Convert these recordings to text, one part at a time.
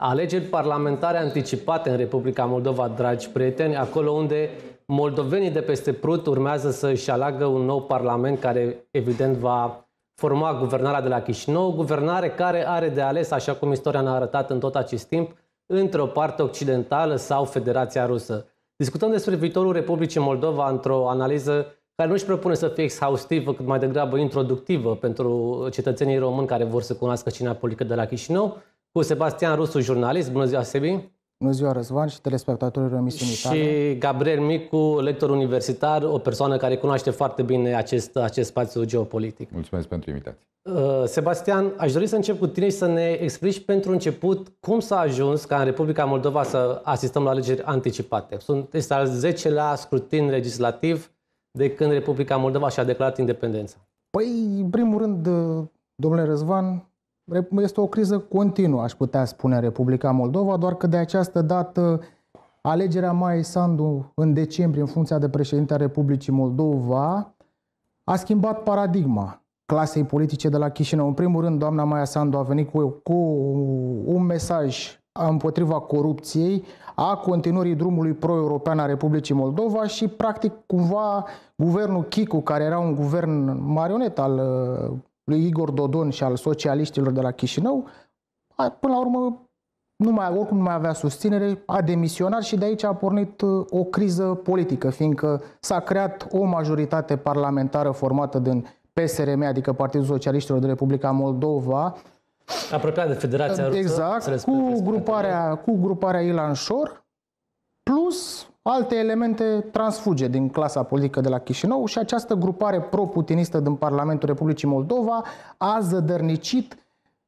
Alegeri parlamentare anticipate în Republica Moldova, dragi prieteni, acolo unde moldovenii de peste Prut urmează să își aleagă un nou parlament care evident va forma guvernarea de la Chișinău, guvernare care are de ales, așa cum istoria ne-a arătat în tot acest timp, între o parte occidentală sau Federația Rusă. Discutăm despre viitorul Republicii Moldova într-o analiză care nu își propune să fie exhaustivă, cât mai degrabă introductivă pentru cetățenii români care vor să cunoască cinea politică de la Chișinău, cu Sebastian Rusu, jurnalist. Bună ziua, Sebi! Bună ziua, Răzvan și telespectatorilor emisiunii Și tale. Gabriel Micu, lector universitar, o persoană care cunoaște foarte bine acest, acest spațiu geopolitic. Mulțumesc pentru invitație. Uh, Sebastian, aș dori să încep cu tine și să ne explici pentru început cum s-a ajuns ca în Republica Moldova să asistăm la alegeri anticipate. Sunt, este al 10-lea scrutin legislativ de când Republica Moldova și-a declarat independența. Păi, în primul rând, uh, domnule Răzvan, este o criză continuă, aș putea spune, în Republica Moldova, doar că de această dată alegerea Mai Sandu în decembrie în funcția de președinte a Republicii Moldova a schimbat paradigma clasei politice de la Chișinău. În primul rând, doamna Maia Sandu a venit cu, cu un mesaj împotriva corupției, a continuării drumului pro-european a Republicii Moldova și, practic, cumva, guvernul Chicu, care era un guvern marionet al lui Igor Dodon și al socialiștilor de la Chișinău, până la urmă nu mai, oricum nu mai avea susținere, a demisionat și de aici a pornit uh, o criză politică, fiindcă s-a creat o majoritate parlamentară formată din PSRM, adică Partidul Socialiștilor de Republica Moldova, Apropiat de Federația Rusă. Exact, cu, gruparea, cu gruparea Ilan Șor, plus alte elemente transfuge din clasa politică de la Chișinău și această grupare pro-putinistă din Parlamentul Republicii Moldova a zădărnicit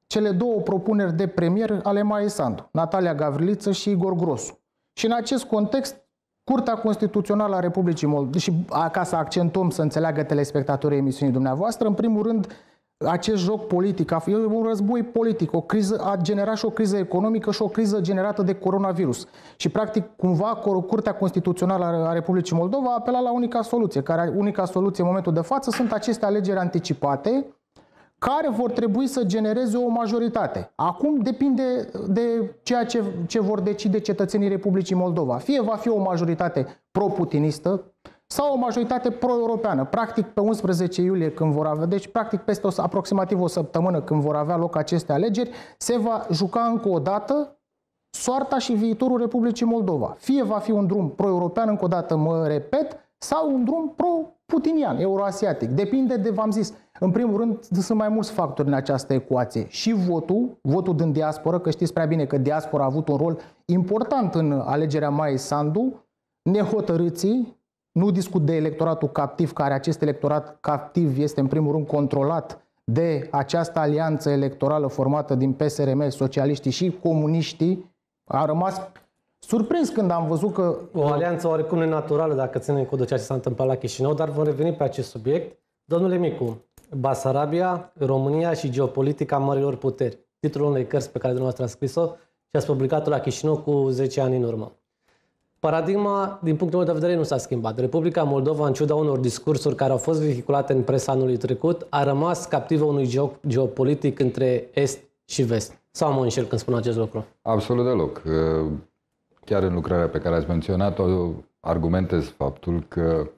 cele două propuneri de premier ale Maie Sandu, Natalia Gavriliță și Igor Grosu. Și în acest context, Curtea Constituțională a Republicii Moldova, și ca să accentuăm să înțeleagă telespectatorii emisiunii dumneavoastră, în primul rând acest joc politic, e un război politic, o criză a generat și o criză economică și o criză generată de coronavirus. Și practic, cumva, Curtea Constituțională a Republicii Moldova a apelat la unica soluție, care unica soluție în momentul de față sunt aceste alegeri anticipate, care vor trebui să genereze o majoritate. Acum depinde de ceea ce, ce vor decide cetățenii Republicii Moldova. Fie va fi o majoritate pro-putinistă, sau o majoritate pro-europeană. Practic pe 11 iulie când vor avea, deci practic peste o, aproximativ o săptămână când vor avea loc aceste alegeri, se va juca încă o dată soarta și viitorul Republicii Moldova. Fie va fi un drum pro-european, încă o dată mă repet, sau un drum pro-putinian, euroasiatic. Depinde de, v-am zis, în primul rând sunt mai mulți factori în această ecuație. Și votul, votul din diaspora, că știți prea bine că diaspora a avut un rol important în alegerea Mai Sandu, nehotărâții, nu discut de electoratul captiv, care acest electorat captiv este în primul rând controlat de această alianță electorală formată din PSRM, socialiștii și comuniștii. A rămas surprins când am văzut că... O alianță oricum nenaturală dacă ținem cu de ceea ce s-a întâmplat la Chișinău, dar vom reveni pe acest subiect. Domnule Micu, Basarabia, România și geopolitica marilor puteri. Titlul unei cărți pe care dumneavoastră a scris-o și ați publicat-o la Chișinău cu 10 ani în urmă. Paradigma, din punctul meu de vedere, nu s-a schimbat. Republica Moldova, în ciuda unor discursuri care au fost vehiculate în presa anului trecut, a rămas captivă unui joc geopolitic între Est și Vest. Sau mă înșel când spun acest lucru? Absolut deloc. Uh, chiar în lucrarea pe care ați menționat-o, argumentez faptul că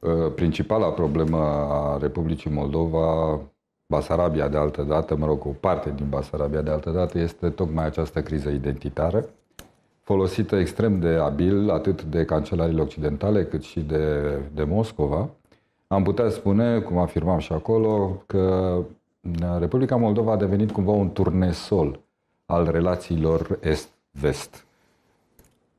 uh, principala problemă a Republicii Moldova, Basarabia de altă dată, mă rog, o parte din Basarabia de altă dată, este tocmai această criză identitară folosită extrem de abil atât de cancelariile occidentale cât și de, de Moscova, am putea spune, cum afirmam și acolo, că mm, Republica Moldova a devenit cumva un turnesol al relațiilor est-vest.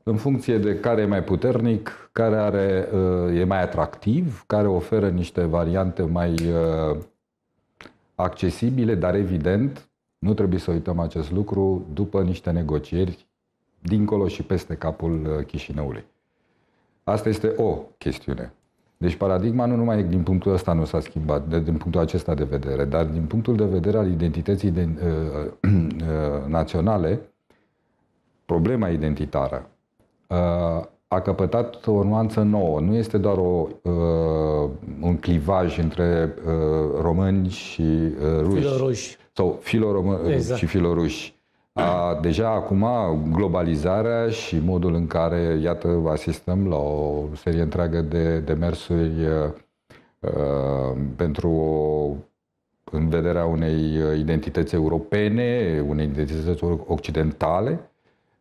În funcție de care e mai puternic, care are, uh, e mai atractiv, care oferă niște variante mai uh, accesibile, dar evident, nu trebuie să uităm acest lucru, după niște negocieri dincolo și peste capul uh, Chișinăului. Asta este o chestiune. Deci paradigma nu numai din punctul ăsta nu s-a schimbat, de, din punctul acesta de vedere, dar din punctul de vedere al identității de, uh, uh, naționale, problema identitară uh, a căpătat o nuanță nouă. Nu este doar o, uh, un clivaj între uh, români și uh, ruși. Filoruși. Sau filoromâni exact. și filoruși. A, deja acum globalizarea și modul în care, iată, asistăm la o serie întreagă de demersuri uh, uh, pentru o, în vederea unei identități europene, unei identități occidentale,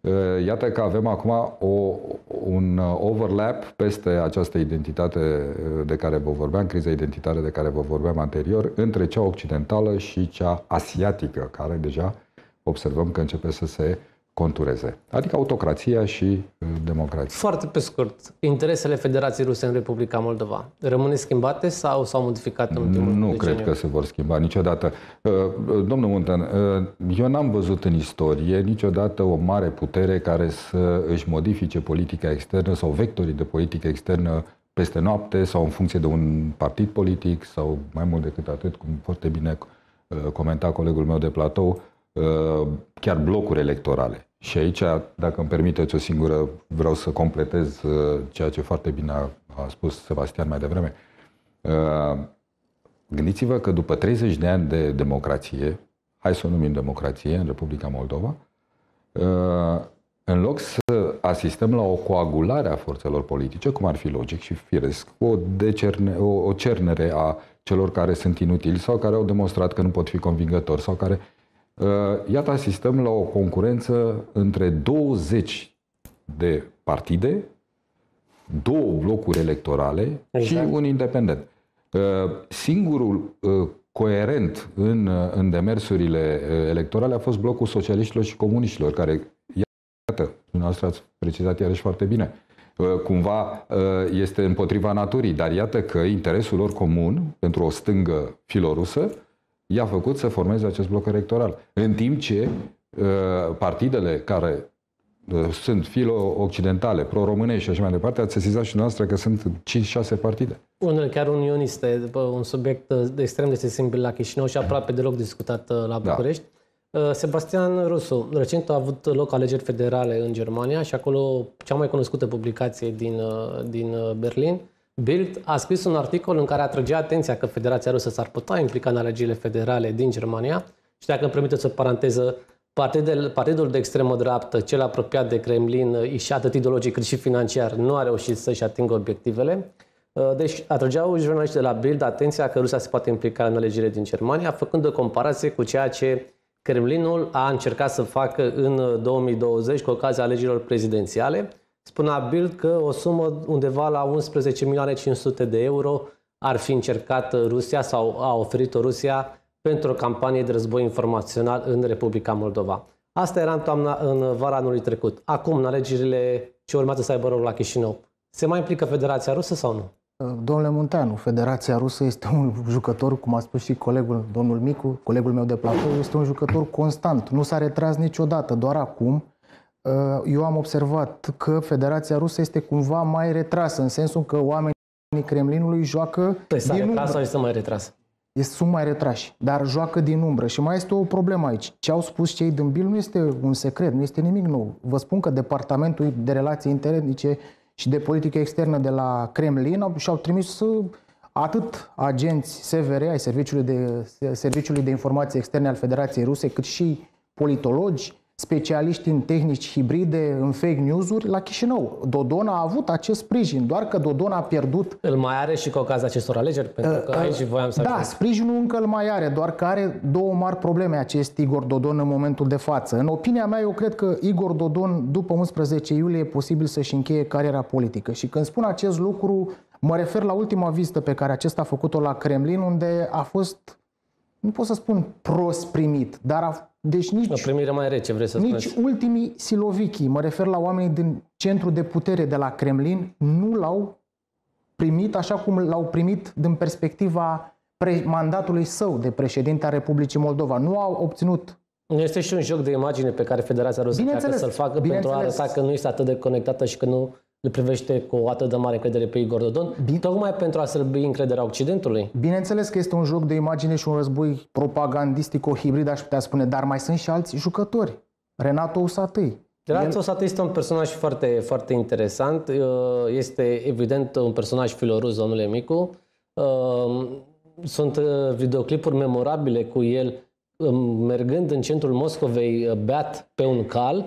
uh, Iată că avem acum o, un overlap peste această identitate uh, de care vă vorbeam, criza identitară de care vă vorbeam anterior, între cea occidentală și cea asiatică, care deja observăm că începe să se contureze. Adică autocrația și uh, democrația. Foarte pe scurt, interesele Federației Ruse în Republica Moldova rămâne schimbate sau s-au modificat în ultimul Nu cred că se vor schimba niciodată. Uh, domnul Muntan, uh, eu n-am văzut în istorie niciodată o mare putere care să își modifice politica externă sau vectorii de politică externă peste noapte sau în funcție de un partid politic sau mai mult decât atât, cum foarte bine comenta colegul meu de platou, Uh, chiar blocuri electorale. Și aici, dacă îmi permiteți o singură, vreau să completez uh, ceea ce foarte bine a, a spus Sebastian mai devreme. Uh, gândiți-vă că după 30 de ani de democrație, hai să o numim democrație în Republica Moldova, în loc să asistăm la o coagulare a forțelor politice, cum ar fi logic și firesc, o, decerne, o, o cernere a celor care sunt inutili sau care au demonstrat că nu pot fi convingători sau care uh, Uh, iată, asistăm la o concurență între 20 de partide, două blocuri electorale exact. și un independent. Uh, singurul uh, coerent în, în demersurile electorale a fost blocul socialiștilor și comuniștilor, care, iată, dumneavoastră ați precizat iarăși foarte bine, cumva este împotriva naturii, dar iată că interesul lor comun pentru o stângă filorusă i-a făcut să formeze acest bloc electoral. În timp ce uh, partidele care uh, sunt filo-occidentale, pro-românești și așa mai departe, ați sesizat și noastră că sunt 5-6 partide. Unele chiar unioniste, un subiect uh, extrem de sensibil la Chișinău și aproape deloc discutat la da. București. Da. Sebastian Rusu, recent a avut loc alegeri federale în Germania și acolo cea mai cunoscută publicație din, din Berlin Bild a scris un articol în care atrăgea atenția că Federația Rusă s-ar putea implica în alegerile federale din Germania și dacă îmi permiteți o paranteză, partidul, partidul de extremă dreaptă, cel apropiat de Kremlin, și atât ideologic cât și financiar, nu a reușit să-și atingă obiectivele. Uh, deci atrăgeau jurnaliștii de la Bild atenția că Rusia se poate implica în alegerile din Germania, făcând o comparație cu ceea ce Kremlinul a încercat să facă în 2020 uh, cu ocazia alegerilor prezidențiale, Spunea Bild că o sumă undeva la 11 milioane 500 de euro ar fi încercat Rusia sau a oferit-o Rusia pentru o campanie de război informațional în Republica Moldova. Asta era în, toamna, în vara anului trecut. Acum, în alegerile ce urmează să aibă rol la Chișinău, se mai implică Federația Rusă sau nu? Uh, domnule Munteanu, Federația Rusă este un jucător, cum a spus și colegul, domnul Micu, colegul meu de platou, este un jucător constant. Nu s-a retras niciodată, doar acum Ă, eu am observat că Federația Rusă este cumva mai retrasă, în sensul că oamenii Kremlinului joacă păi din umbră. sau este mai retras? Sunt mai retrași, dar joacă din umbră. Și mai este o problemă aici. Ce au spus cei din Bil nu este un secret, nu este nimic nou. Vă spun că Departamentul de Relații Interetnice și de Politică Externă de la Kremlin și-au trimis ă, atât agenți SVR ai Serviciului de, Serviciului de Informații Externe al Federației Ruse, cât și politologi, specialiști în tehnici hibride, în fake news-uri, la Chișinău. Dodon a avut acest sprijin, doar că Dodon a pierdut... Îl mai are și cu ocazia acestor alegeri? Pentru că ă, aici voiam să Da, ajung. sprijinul încă îl mai are, doar că are două mari probleme acest Igor Dodon în momentul de față. În opinia mea, eu cred că Igor Dodon, după 11 iulie, e posibil să-și încheie cariera politică. Și când spun acest lucru, mă refer la ultima vizită pe care acesta a făcut-o la Kremlin, unde a fost, nu pot să spun prost primit, dar a deci nici, o primire mai rece, vrei să nici spuneți. ultimii silovichii, mă refer la oamenii din centru de putere de la Kremlin, nu l-au primit așa cum l-au primit din perspectiva pre- mandatului său de președinte a Republicii Moldova. Nu au obținut este și un joc de imagine pe care Federația Rusă să-l facă pentru a arăta că nu este atât de conectată și că nu îl privește cu atât de mare credere pe Igor Dodon, Bine. tocmai pentru a sălbi încrederea Occidentului. Bineînțeles că este un joc de imagine și un război o hibrid aș putea spune, dar mai sunt și alți jucători. Renato Usatăi. Renato Usatăi este un personaj foarte, foarte interesant. Uh, este evident un personaj filoruz, domnule Micu. Uh, sunt uh, videoclipuri memorabile cu el mergând în centrul Moscovei beat pe un cal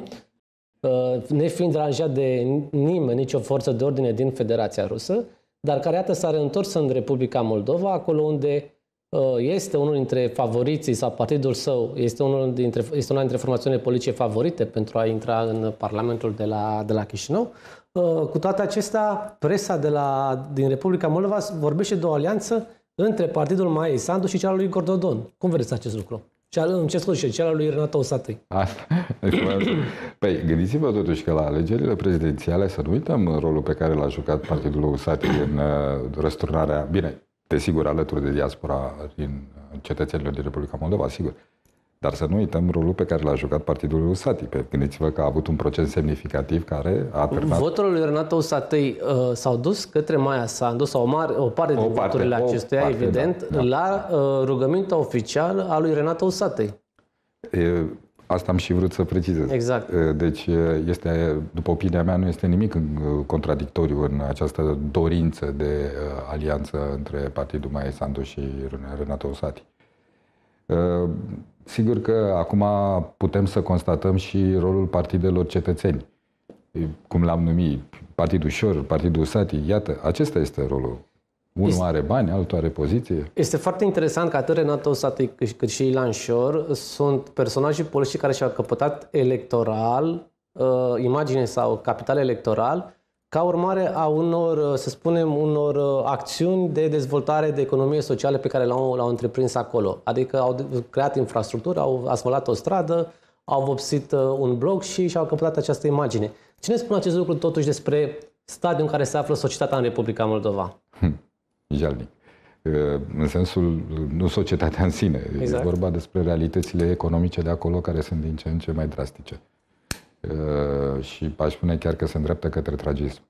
Uh, nefiind deranjat de nimeni, nicio forță de ordine din Federația Rusă, dar care iată s-a reîntors în Republica Moldova, acolo unde uh, este unul dintre favoriții sau partidul său, este, unul dintre, este una dintre formațiunile politice favorite pentru a intra în Parlamentul de la, de la Chișinău. Uh, cu toate acestea, presa de la, din Republica Moldova vorbește de o alianță între partidul Maiei Sandu și cel al lui Gordodon. Cum vedeți acest lucru? Ceal, ce scuze, cel al lui Renato Satui. păi, gândiți-vă totuși că la alegerile prezidențiale să nu uităm rolul pe care l-a jucat partidul Satui în uh, răsturnarea, bine, desigur, alături de diaspora din uh, cetățenilor din Republica Moldova, sigur, dar să nu uităm rolul pe care l-a jucat partidul lui Usati. Gândiți-vă că a avut un procent semnificativ care a terminat. Votul lui Renato Usatăi uh, s-au dus către Maia Sandu sau o, mare, o parte o din parte, voturile acestuia, parte, da, evident, da, da. la uh, rugămintea oficială a lui Renato Usatăi. E, Asta am și vrut să precizez. Exact. Deci, este, după opinia mea, nu este nimic uh, contradictoriu în această dorință de uh, alianță între Partidul Maia Sandu și Renato Usati. Sigur că acum putem să constatăm și rolul partidelor cetățeni, cum l-am numit, Partidul Șor, Partidul Sati, iată, acesta este rolul. Unul este, are bani, altul are poziție. Este foarte interesant că atât Renato Sati cât și Ilan Șor sunt personaje politici care și-au căpătat electoral, uh, imagine sau capital electoral, ca urmare a unor, uh, să spunem, unor uh, acțiuni de dezvoltare de economie socială pe care l-au, l-au întreprins acolo. Adică au creat infrastructură, au asfaltat o stradă, au vopsit uh, un bloc și și-au căpătat această imagine. Cine spune acest lucru totuși despre stadiul în care se află societatea în Republica Moldova? Hmm, jalnic. În sensul, nu societatea în sine, exact. e vorba despre realitățile economice de acolo care sunt din ce în ce mai drastice. Uh, și aș spune chiar că se îndreaptă către tragism.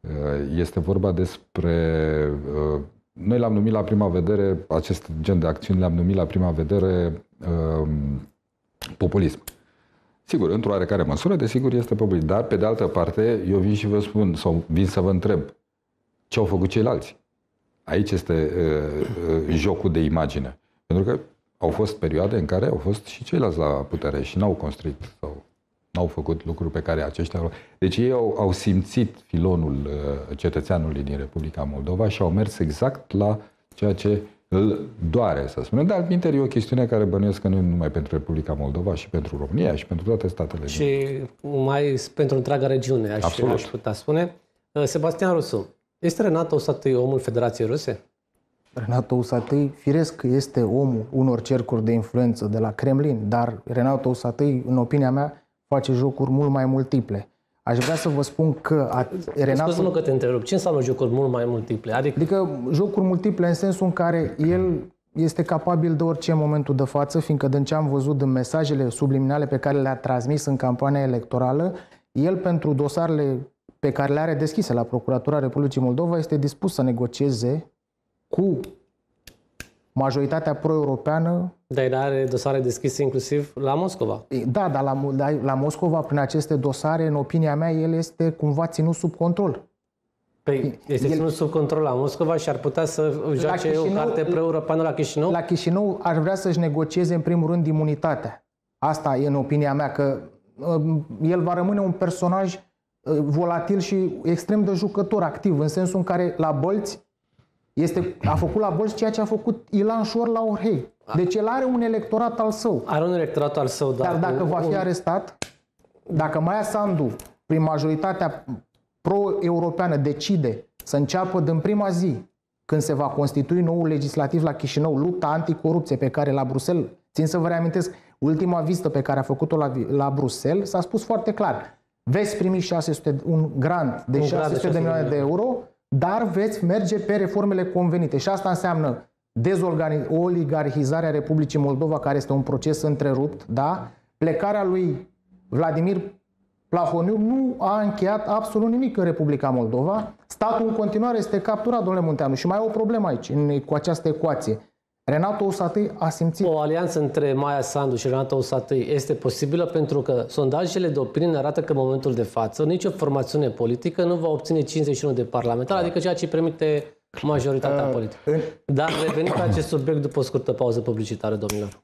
Uh, este vorba despre... Uh, noi l-am numit la prima vedere, acest gen de acțiuni le-am numit la prima vedere populism. Sigur, într-o oarecare măsură, desigur, este populism. Dar, pe de altă parte, eu vin și vă spun, sau vin să vă întreb, ce au făcut ceilalți? Aici este jocul de imagine. Pentru că au fost perioade în care au fost și ceilalți la putere și n-au construit sau n-au făcut lucruri pe care aceștia au... Deci ei au, au simțit filonul uh, cetățeanului din Republica Moldova și au mers exact la ceea ce îl doare, să spunem. Dar, minter, e o chestiune care bănuiesc că nu numai pentru Republica Moldova, și pentru România, și pentru toate statele. Și din... mai pentru întreaga regiune, aș, Absolut. aș putea spune. Uh, Sebastian Rusu, este Renato Usatăi omul Federației Ruse? Renato Usatăi, firesc, este omul unor cercuri de influență de la Kremlin, dar Renato Usatăi, în opinia mea, face jocuri mult mai multiple. Aș vrea să vă spun că Renato... Scuze-mă că te întrerup. Ce înseamnă jocuri mult mai multiple? Adică... adică jocuri multiple în sensul în care el este capabil de orice în momentul de față, fiindcă din ce am văzut în mesajele subliminale pe care le-a transmis în campania electorală, el pentru dosarele pe care le are deschise la Procuratura Republicii Moldova este dispus să negocieze cu majoritatea pro-europeană... Da, dar el are dosare deschise inclusiv la Moscova. Da, dar la, la, la Moscova, prin aceste dosare, în opinia mea, el este cumva ținut sub control. Păi este el... ținut sub control la Moscova și ar putea să joace Chișinău, o carte pro-europeană la Chișinău? La Chișinău ar vrea să-și negocieze în primul rând imunitatea. Asta e în opinia mea, că um, el va rămâne un personaj uh, volatil și extrem de jucător activ, în sensul în care la bolți este, a făcut la Bălți ceea ce a făcut Ilan Șor la Orhei. Da. Deci el are un electorat al său. Are un electorat al său, dar... Dar dacă va fi arestat, dacă Maia Sandu, prin majoritatea pro-europeană, decide să înceapă din prima zi, când se va constitui noul legislativ la Chișinău, lupta anticorupție pe care la Bruxelles, țin să vă reamintesc, ultima vizită pe care a făcut-o la, la Bruxelles, s-a spus foarte clar, veți primi 600, un grant de un 600 de milioane de euro dar veți merge pe reformele convenite. Și asta înseamnă oligarhizarea Republicii Moldova, care este un proces întrerupt, da? plecarea lui Vladimir Plahoniu nu a încheiat absolut nimic în Republica Moldova. Statul în continuare este capturat, domnule Munteanu, și mai e o problemă aici, în, cu această ecuație. Renato Usatăi a simțit... O alianță între Maia Sandu și Renato Usatăi este posibilă pentru că sondajele de opinie arată că în momentul de față nicio formațiune politică nu va obține 51 de parlamentari, da. adică ceea ce permite majoritatea uh, politică. În... Dar revenim la acest subiect după o scurtă pauză publicitară, domnilor.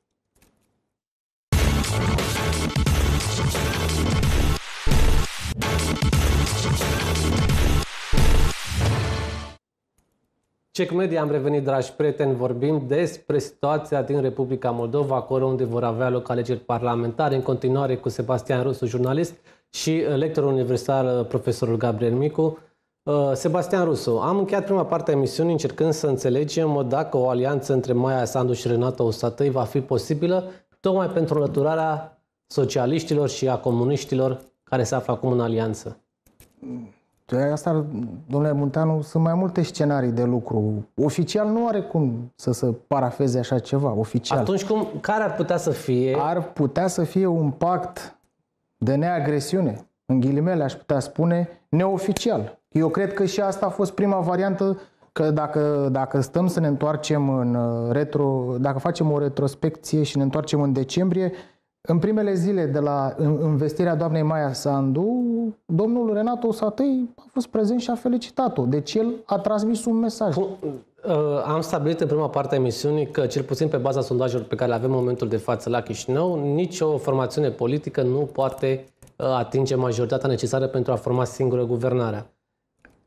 Cec Media am revenit, dragi prieteni, vorbim despre situația din Republica Moldova, acolo unde vor avea loc alegeri parlamentare, în continuare cu Sebastian Rusu, jurnalist, și uh, lectorul universitar, uh, profesorul Gabriel Micu. Uh, Sebastian Rusu, am încheiat prima parte a emisiunii încercând să înțelegem dacă o alianță între Maia Sandu și Renata Ostatăi va fi posibilă, tocmai pentru înlăturarea socialiștilor și a comuniștilor care se află acum în alianță asta, domnule Munteanu, sunt mai multe scenarii de lucru. Oficial nu are cum să se parafeze așa ceva, oficial. Atunci, cum, care ar putea să fie? Ar putea să fie un pact de neagresiune, în ghilimele aș putea spune, neoficial. Eu cred că și asta a fost prima variantă, că dacă, dacă stăm să ne întoarcem în uh, retro, dacă facem o retrospecție și ne întoarcem în decembrie, în primele zile de la investirea doamnei Maia Sandu, domnul Renato Satei a fost prezent și a felicitat-o. Deci el a transmis un mesaj. Uh, am stabilit în prima parte a emisiunii că, cel puțin pe baza sondajelor pe care le avem în momentul de față la Chișinău, nicio formațiune politică nu poate uh, atinge majoritatea necesară pentru a forma singură guvernarea.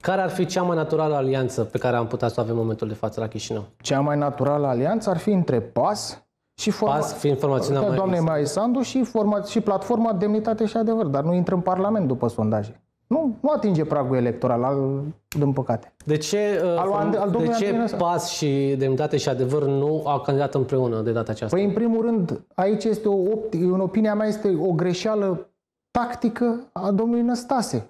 Care ar fi cea mai naturală alianță pe care am putea să o avem în momentul de față la Chișinău? Cea mai naturală alianță ar fi între PAS, și forma... PAS fiind formațiunea da, mai Doamne, mai Sandu și, forma... și platforma Demnitate și Adevăr, dar nu intră în Parlament după sondaje. Nu, nu atinge pragul electoral, al, din păcate. De ce, uh, al, al, al de ce PAS și Demnitate și Adevăr nu au candidat împreună de data aceasta? Păi, în primul rând, aici este o, în opinia mea, este o greșeală tactică a domnului Năstase.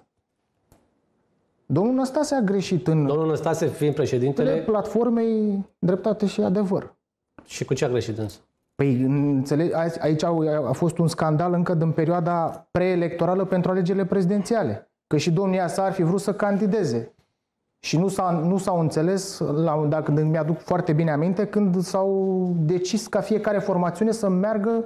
Domnul Năstase a greșit în... Domnul Năstase fiind președintele... platformei Dreptate și Adevăr. Și cu ce a greșit însă? Păi înțeleg, aici a fost un scandal încă din perioada preelectorală pentru alegerile prezidențiale. Că și domnia sa ar fi vrut să candideze. Și nu, s nu s-au înțeles, la, dacă mi-aduc foarte bine aminte, când s-au decis ca fiecare formațiune să meargă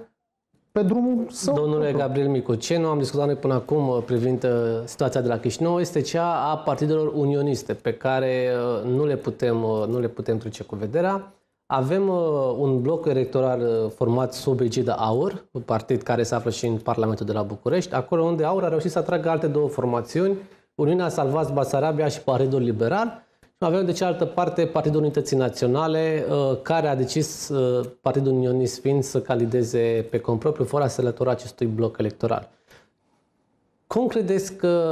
pe drumul său. Domnule lucru. Gabriel Micu, ce nu am discutat noi până acum uh, privind uh, situația de la Chișinău este cea a partidelor unioniste, pe care uh, nu le putem, nu le putem trece cu vederea. Avem uh, un bloc electoral uh, format sub egida AUR, un partid care se află și în Parlamentul de la București, acolo unde AUR a reușit să atragă alte două formațiuni, Uniunea Salvați Basarabia și Partidul Liberal, avem de deci, cealaltă parte Partidul Unității Naționale, uh, care a decis Partidul Unionist fiind să calideze pe propriu fără a se lătura acestui bloc electoral. Cum credeți că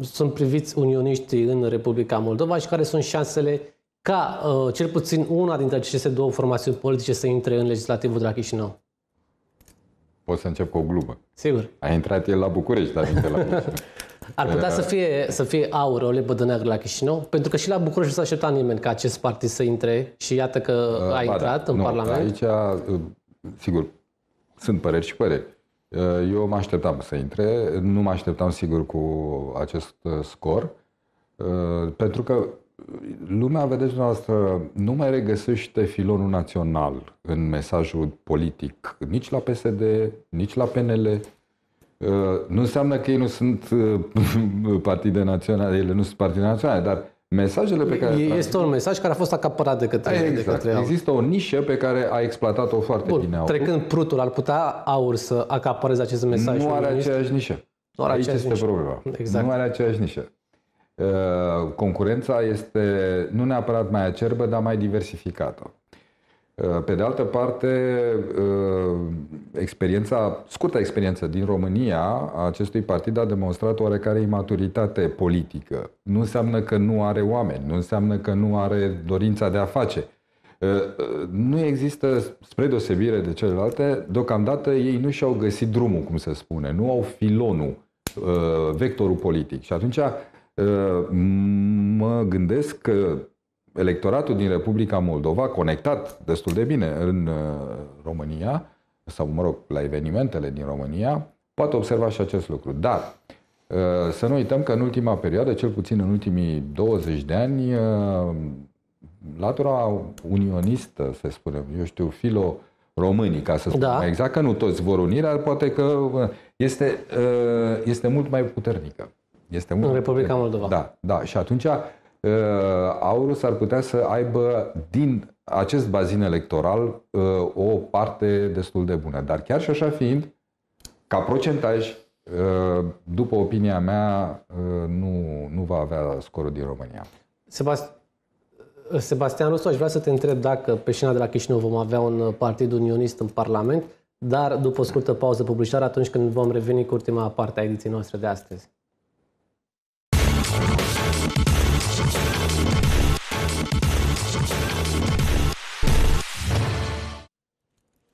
sunt priviți unioniștii în Republica Moldova și care sunt șansele ca uh, cel puțin una dintre aceste două formațiuni politice să intre în legislativul de la Chișinău? Pot să încep cu o glumă. Sigur. A intrat el la București, dar nu la Ar putea să fie, să fie aur, o de neagră la Chișinău? Pentru că și la București nu s-a așteptat nimeni ca acest partid să intre și iată că uh, a da. intrat în nu, Parlament. Aici, uh, sigur, sunt păreri și păreri. Uh, eu mă așteptam să intre, nu mă așteptam sigur cu acest scor, pentru că lumea, vedeți dumneavoastră, nu mai regăsește filonul național în mesajul politic, nici la PSD, nici la PNL. Uh, nu înseamnă că ei nu sunt uh, partide naționale, ele nu sunt partide naționale, dar mesajele pe care... Este un mesaj care a fost acaparat de către, exact. de către aur. Există o nișă pe care a exploatat-o foarte Bun, bine aur. Trecând prutul, ar putea aur să acapareze acest mesaj? Nu are aceeași nișă. Aici este problema. Exact. Nu are aceeași nișă. Uh, concurența este nu neapărat mai acerbă, dar mai diversificată. Uh, pe de altă parte, uh, experiența, scurta experiență din România a acestui partid a demonstrat oarecare imaturitate politică. Nu înseamnă că nu are oameni, nu înseamnă că nu are dorința de a face. Nu există, spre deosebire de celelalte, deocamdată ei nu și-au găsit drumul, cum se spune, nu au filonul, vectorul politic. Și atunci mă gândesc că electoratul din Republica Moldova, conectat destul de bine în uh, România, sau, mă rog, la evenimentele din România, poate observa și acest lucru. Dar uh, să nu uităm că în ultima perioadă, cel puțin în ultimii 20 de ani, uh, latura unionistă, să spunem, eu știu, filo românii, ca să spun da. exact, că nu toți vor unirea, poate că este, este mult mai puternică. Este un... În Republica Moldova. Da, da. Și atunci uh, aurul s-ar putea să aibă din acest bazin electoral uh, o parte destul de bună. Dar chiar și așa fiind, ca procentaj, uh, după opinia mea, nu, nu va avea scorul din România. Sebast- Sebastian Rusu, aș vrea să te întreb dacă pe șina de la Chișinău vom avea un partid unionist în Parlament, dar după o scurtă pauză publicitară atunci când vom reveni cu ultima parte a ediției noastre de astăzi.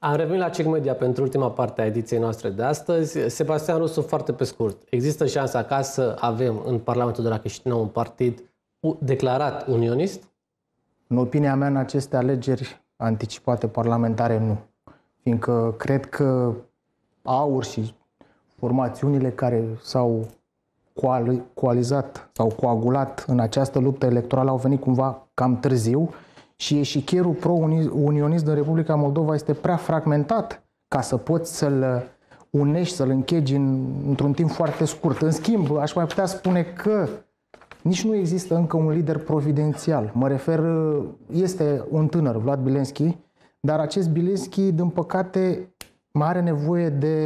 Am revenit la CIC Media pentru ultima parte a ediției noastre de astăzi. Sebastian Rusu, foarte pe scurt, există șansa ca să avem în Parlamentul de la Chișinău un partid declarat unionist? În opinia mea, în aceste alegeri anticipate parlamentare, nu. Fiindcă cred că AUR și formațiunile care s-au coalizat sau coagulat în această luptă electorală au venit cumva cam târziu și eșichierul pro-unionist din Republica Moldova este prea fragmentat ca să poți să-l unești, să-l închegi în, într-un timp foarte scurt. În schimb, aș mai putea spune că nici nu există încă un lider providențial. Mă refer, este un tânăr, Vlad Bilenski, dar acest Bilenski, din păcate, mai are nevoie de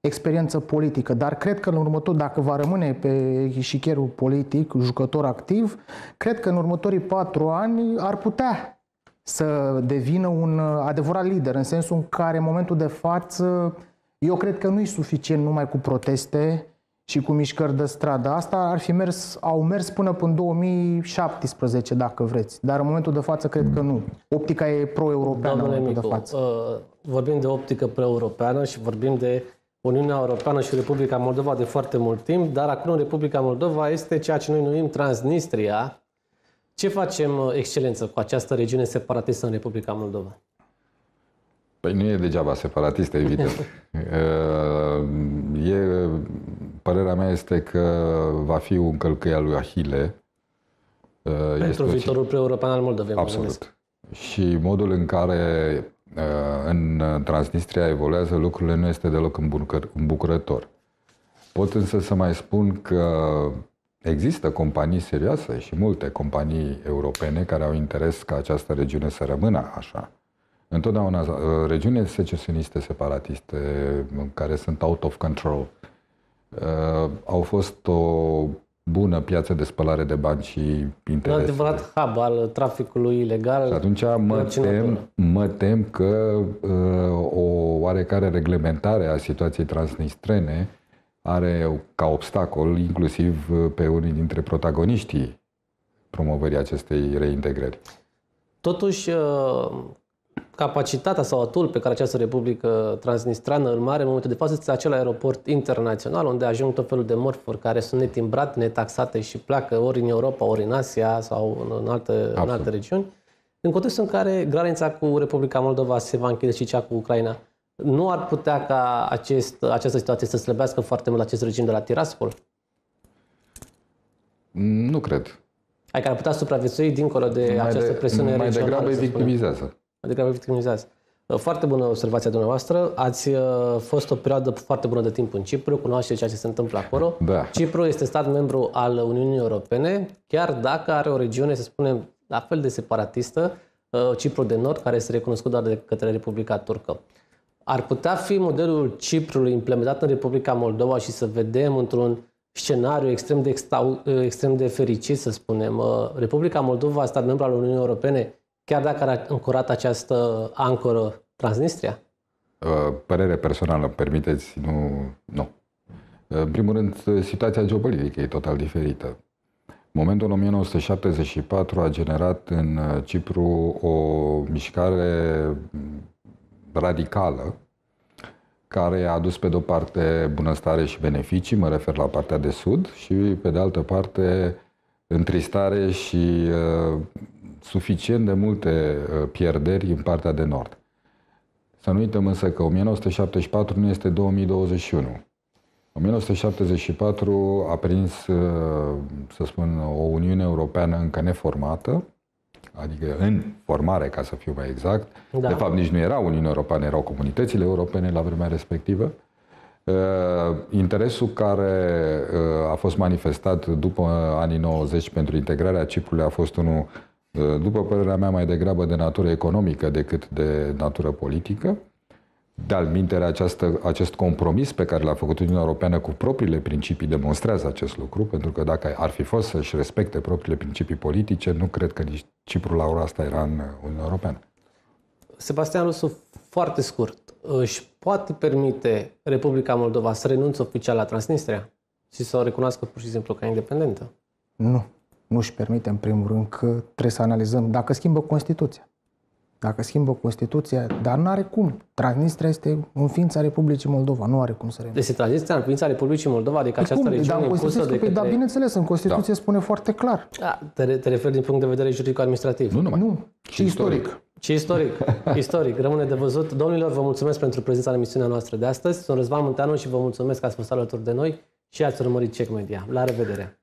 experiență politică, dar cred că în următor, dacă va rămâne pe șicherul politic, jucător activ, cred că în următorii patru ani ar putea să devină un adevărat lider, în sensul în care, în momentul de față, eu cred că nu e suficient numai cu proteste și cu mișcări de stradă. Asta ar fi mers, au mers până în 2017, dacă vreți. Dar în momentul de față, cred că nu. Optica e pro-europeană Domnule în momentul Micu, de față. Uh, vorbim de optică pro-europeană și vorbim de Uniunea Europeană și Republica Moldova de foarte mult timp, dar acum Republica Moldova este ceea ce noi numim Transnistria. Ce facem, uh, excelență, cu această regiune separatistă în Republica Moldova? Păi nu e degeaba separatistă, evident. Uh, e, părerea mea este că va fi un călcâie al lui Ahile. Uh, Pentru este viitorul ce... pre-european al Moldovei. Absolut. Și modul în care Eh, în eh, Transnistria evoluează lucrurile, nu este deloc îmbucurător. Pot însă să mai spun că există companii serioase și multe companii europene care au interes ca această regiune să rămână așa. Întotdeauna eh, regiune secesioniste separatiste care sunt out of control au fost o bună piață de spălare de bani și interese. Un adevărat hub al traficului ilegal. Și atunci mă tem, mă tem că uh, o oarecare reglementare a situației transnistrene are ca obstacol inclusiv uh, pe unii dintre protagoniștii promovării acestei reintegrări. Totuși, uh, capacitatea sau atul pe care această Republică Transnistrană îl mare în momentul de față este acel aeroport internațional unde ajung tot felul de morfuri care sunt netimbrate, netaxate și pleacă ori în Europa, ori în Asia sau în alte, în alte regiuni. În contextul în care granița cu Republica Moldova se va închide și cea cu Ucraina, nu ar putea ca acest, această situație să slăbească foarte mult acest regim de la Tiraspol? Nu cred. Adică ar putea supraviețui dincolo de mai această presiune de, mai regională. Mai degrabă victimizează degrabă adică victimizați. Uh, foarte bună observația dumneavoastră. Ați uh, fost o perioadă foarte bună de timp în Cipru, cunoaște ceea ce se întâmplă acolo. Da. Cipru este stat membru al Uniunii Europene, chiar dacă are o regiune, să spunem, la fel de separatistă, uh, Cipru de Nord, care este recunoscut doar de către Republica Turcă. Ar putea fi modelul Ciprului implementat în Republica Moldova și să vedem într-un scenariu extrem de, extrem de fericit, să spunem. Republica Moldova, stat membru al Uniunii Europene, chiar dacă ar încurat această ancoră Transnistria? Uh, părere personală, permiteți, nu, nu. Uh, în primul rând, situația geopolitică e total diferită. Momentul 1974 a generat în uh, Cipru o mișcare radicală care a adus pe de-o parte bunăstare și beneficii, mă refer la partea de sud, și pe de altă parte întristare și suficient de multe uh, pierderi în partea de nord. Să nu uităm însă că 1974 nu este 2021. 1974 a prins, uh, să spun, o Uniune Europeană încă neformată, adică în formare, ca să fiu mai exact. Da. De fapt, nici nu era Uniunea Europeană, erau comunitățile europene la vremea respectivă. Uh, interesul care a fost manifestat după anii 90 pentru integrarea Ciprului a fost unul Uh, după părerea mea, mai degrabă de natură economică decât de natură politică. De-al mintere, această, acest compromis pe care l-a făcut Uniunea Europeană cu propriile principii demonstrează acest lucru, pentru că dacă ar fi fost să-și respecte propriile principii politice, nu cred că nici Cipru la ora asta era în Uniunea Europeană. Sebastian Rusu, foarte scurt, își poate permite Republica Moldova să renunțe oficial la Transnistria și să o recunoască pur și simplu ca independentă? Nu nu își permite, în primul rând, că trebuie să analizăm dacă schimbă Constituția. Dacă schimbă Constituția, dar nu are cum. Transnistria este ființa Republicii Moldova, nu are cum să renunțe. Deci Transnistria ființa Republicii Moldova, adică păi această cum? regiune dar, impusă de către... Dar bineînțeles, în Constituție da. spune foarte clar. Da, te, te referi din punct de vedere juridic-administrativ. Nu numai. Nu, și istoric. istoric. Și istoric, istoric, rămâne de văzut. Domnilor, vă mulțumesc pentru prezența în emisiunea noastră de astăzi. Sunt Răzvan Munteanu și vă mulțumesc că ați fost alături de noi și ați urmărit Check Media. La revedere!